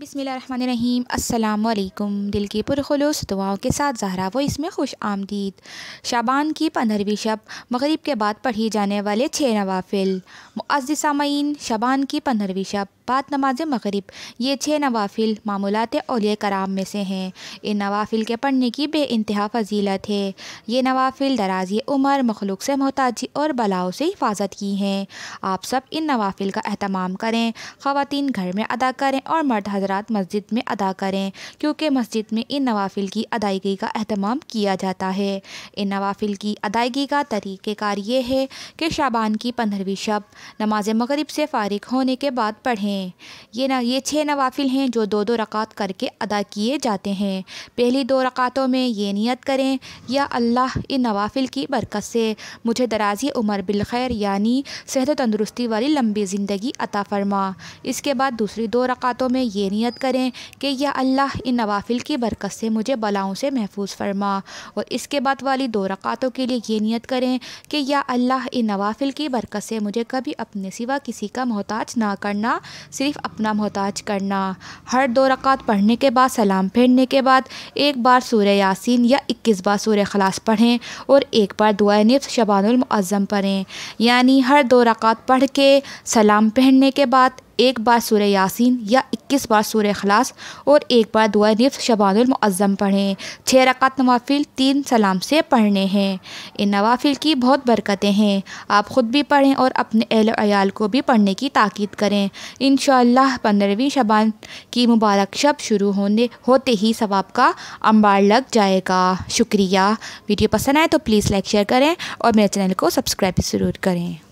बिसमीम् अल्लाम दिल की पुरखलूस दुआओं के साथ जहरा वो इसमें खुश आमदीद शाबान की पंद्रहवीं शब मगरिब के बाद पढ़ी जाने वाले छः नवाफिल मुआज़ सामीन शबान की पंद्रहवीं शब बाद नमाज मगरब ये छः नवाफिल मामूलत औलिया कराम में से हैं इन नवाफिल के पढ़ने की बे इंतहा फजीलत है ये नवाफिल दराजी उमर मखलूक से मोहताजी और बलाओं से हिफाजत की हैं आप सब इन नवाफिल का अहतमाम करें ख़वान घर में अदा करें और मर्द हजरात मस्जिद में अदा करें क्योंकि मस्जिद में इन नवाफिल की अदायगी का अहतमाम किया जाता है इन नवाफिल की अदायगी का तरीक़ेकार ये है कि शाबान की पंद्रहवीं शब नमाज मगरब से फ़ारिग होने के बाद पढ़ें हैं ये ना ये छः नवाफिल हैं जो दो दो रकात करके अदा किए जाते हैं पहली दो रकातों में ये नियत करें या अल्लाह इन नवाफिल की बरकत से मुझे दराजी उमर बिलखैर यानी सेहत तंदुरुस्ती वाली लंबी ज़िंदगी अता फरमा इसके बाद दूसरी दो रकातों में ये नियत करें कि यह अल्लाह इन नवाफिल की बरकत से मुझे बलाओं से महफूज फरमा और इसके बाद वाली दो रकातों के लिए ये नियत करें कि या अल्लाह इन नवाफिल की बरकत से मुझे कभी अपने सिवा किसी का मोहताज ना करना सिर्फ अपना मोहताज करना हर दो रकात पढ़ने के बाद सलाम फेरने के बाद एक बार सूर्य यासीन या इक्कीस बार सूर्य खलास पढ़ें और एक बार दुआ नफ़ शबानमज़म पढ़ें यानी हर दो रकात पढ़ के सलाम पहनने के बाद एक बार सूर्य यासीन या इक्कीस बार सूर्य खलास और एक बार दुआ नफ़ शबानमज़म पढ़ें छः रक़त नवाफिल तीन सलाम से पढ़ने हैं इन नवाफिल की बहुत बरकतें हैं आप ख़ुद भी पढ़ें और अपने अहल अयाल को भी पढ़ने की ताक़द करें इन शह पंद्रहवीं शबान की मुबारक शब शुरू होने होते ही सवाब का अंबार लग जाएगा शुक्रिया वीडियो पसंद आए तो प्लीज़ लाइक शेयर करें और मेरे चैनल को सब्सक्राइब ज़रूर करें